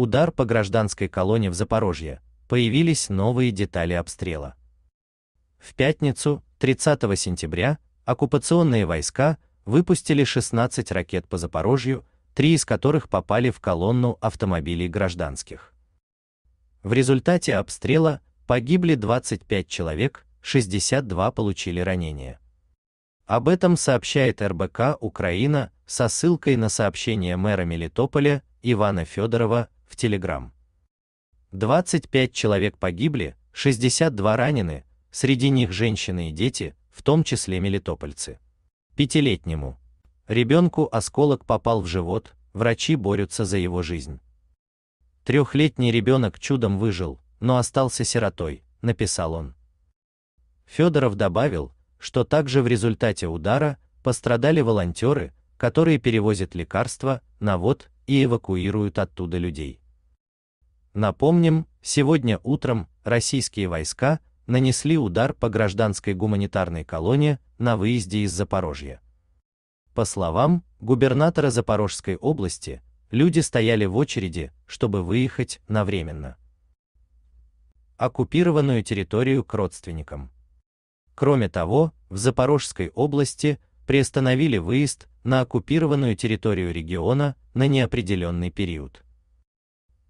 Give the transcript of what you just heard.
удар по гражданской колонне в Запорожье, появились новые детали обстрела. В пятницу, 30 сентября, оккупационные войска выпустили 16 ракет по Запорожью, три из которых попали в колонну автомобилей гражданских. В результате обстрела погибли 25 человек, 62 получили ранения. Об этом сообщает РБК Украина со ссылкой на сообщение мэра Мелитополя Ивана Федорова в Телеграм. 25 человек погибли, 62 ранены, среди них женщины и дети, в том числе мелитопольцы. Пятилетнему ребенку осколок попал в живот, врачи борются за его жизнь. Трехлетний ребенок чудом выжил, но остался сиротой, написал он. Федоров добавил, что также в результате удара пострадали волонтеры, которые перевозят лекарства, навод и эвакуируют оттуда людей. Напомним, сегодня утром российские войска нанесли удар по гражданской гуманитарной колонии на выезде из Запорожья. По словам губернатора Запорожской области, люди стояли в очереди, чтобы выехать на временно оккупированную территорию к родственникам. Кроме того, в Запорожской области приостановили выезд на оккупированную территорию региона на неопределенный период.